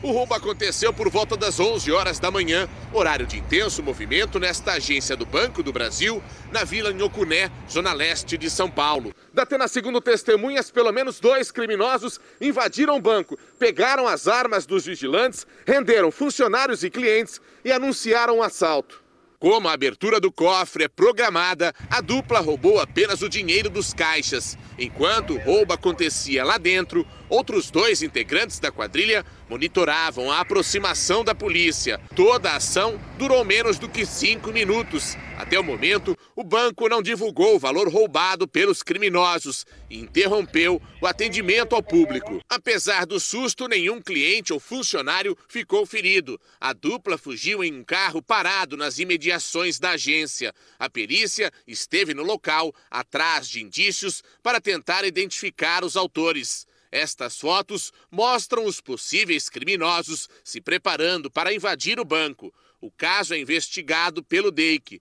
O roubo aconteceu por volta das 11 horas da manhã, horário de intenso movimento nesta agência do Banco do Brasil, na Vila Nhocuné, zona leste de São Paulo. Datena, segundo testemunhas, pelo menos dois criminosos invadiram o banco, pegaram as armas dos vigilantes, renderam funcionários e clientes e anunciaram o um assalto. Como a abertura do cofre é programada, a dupla roubou apenas o dinheiro dos caixas. Enquanto o roubo acontecia lá dentro, outros dois integrantes da quadrilha monitoravam a aproximação da polícia. Toda a ação durou menos do que cinco minutos até o momento, o banco não divulgou o valor roubado pelos criminosos e interrompeu o atendimento ao público. Apesar do susto, nenhum cliente ou funcionário ficou ferido. A dupla fugiu em um carro parado nas imediações da agência. A perícia esteve no local, atrás de indícios, para tentar identificar os autores. Estas fotos mostram os possíveis criminosos se preparando para invadir o banco. O caso é investigado pelo DEIC.